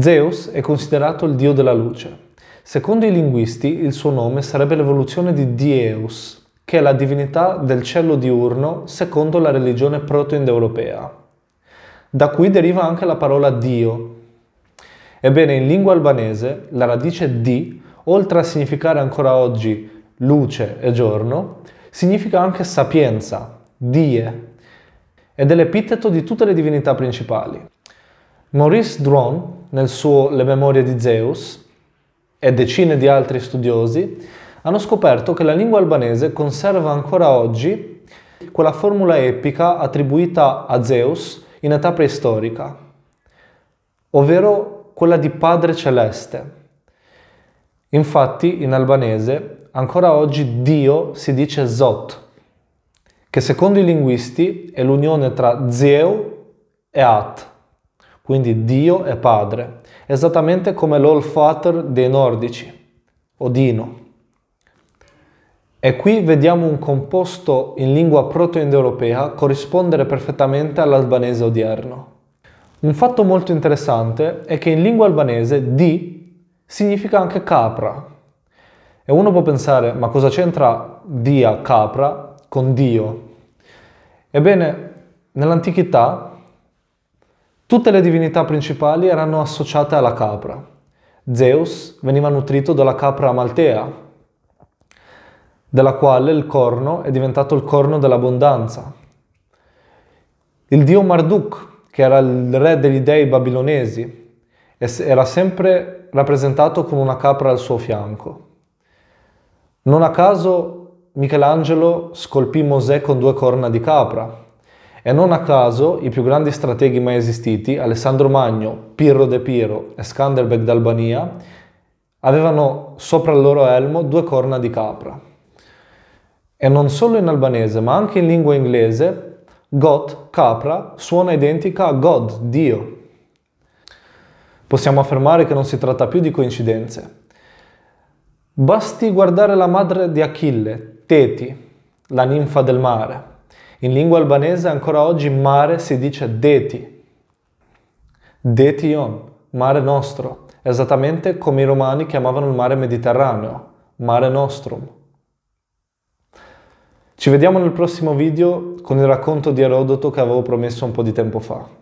Zeus è considerato il dio della luce. Secondo i linguisti il suo nome sarebbe l'evoluzione di Dieus, che è la divinità del cielo diurno secondo la religione proto-indoeuropea. Da cui deriva anche la parola Dio. Ebbene, in lingua albanese la radice di, oltre a significare ancora oggi luce e giorno, significa anche sapienza, die, ed è l'epiteto di tutte le divinità principali. Maurice Drouin nel suo Le memorie di Zeus e decine di altri studiosi hanno scoperto che la lingua albanese conserva ancora oggi quella formula epica attribuita a Zeus in età preistorica, ovvero quella di Padre Celeste. Infatti in albanese ancora oggi Dio si dice Zot, che secondo i linguisti è l'unione tra Zeu e At, quindi Dio è padre, esattamente come l'Olfather dei nordici, Odino. E qui vediamo un composto in lingua proto-indoeuropea corrispondere perfettamente all'albanese odierno. Un fatto molto interessante è che in lingua albanese di significa anche capra. E uno può pensare, ma cosa c'entra dia capra con Dio? Ebbene, nell'antichità Tutte le divinità principali erano associate alla capra. Zeus veniva nutrito dalla capra amaltea, della quale il corno è diventato il corno dell'abbondanza. Il dio Marduk, che era il re degli dei babilonesi, era sempre rappresentato con una capra al suo fianco. Non a caso Michelangelo scolpì Mosè con due corna di capra, e non a caso i più grandi strateghi mai esistiti, Alessandro Magno, Pirro De Piro e Skanderbeg d'Albania, avevano sopra il loro elmo due corna di capra. E non solo in albanese, ma anche in lingua inglese, Got, capra, suona identica a God, Dio. Possiamo affermare che non si tratta più di coincidenze. Basti guardare la madre di Achille, Teti, la ninfa del mare in lingua albanese ancora oggi mare si dice deti, detion, mare nostro, esattamente come i romani chiamavano il mare Mediterraneo, mare nostrum. Ci vediamo nel prossimo video con il racconto di Erodoto che avevo promesso un po' di tempo fa.